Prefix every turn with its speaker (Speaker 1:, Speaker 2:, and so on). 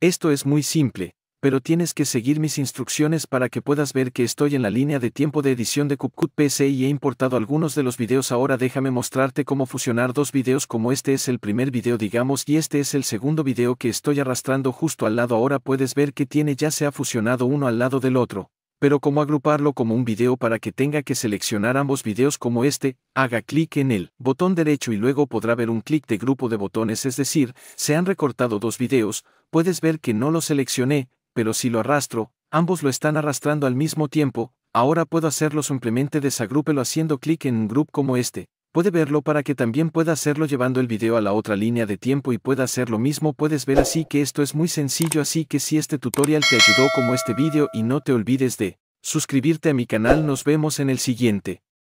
Speaker 1: Esto es muy simple, pero tienes que seguir mis instrucciones para que puedas ver que estoy en la línea de tiempo de edición de CupCut PC y he importado algunos de los videos ahora déjame mostrarte cómo fusionar dos videos como este es el primer video digamos y este es el segundo video que estoy arrastrando justo al lado ahora puedes ver que tiene ya se ha fusionado uno al lado del otro pero como agruparlo como un video para que tenga que seleccionar ambos videos como este, haga clic en el botón derecho y luego podrá ver un clic de grupo de botones, es decir, se han recortado dos videos, puedes ver que no lo seleccioné, pero si lo arrastro, ambos lo están arrastrando al mismo tiempo, ahora puedo hacerlo simplemente desagrúpelo haciendo clic en un grupo como este, Puede verlo para que también pueda hacerlo llevando el video a la otra línea de tiempo y pueda hacer lo mismo puedes ver así que esto es muy sencillo así que si este tutorial te ayudó como este video y no te olvides de suscribirte a mi canal nos vemos en el siguiente.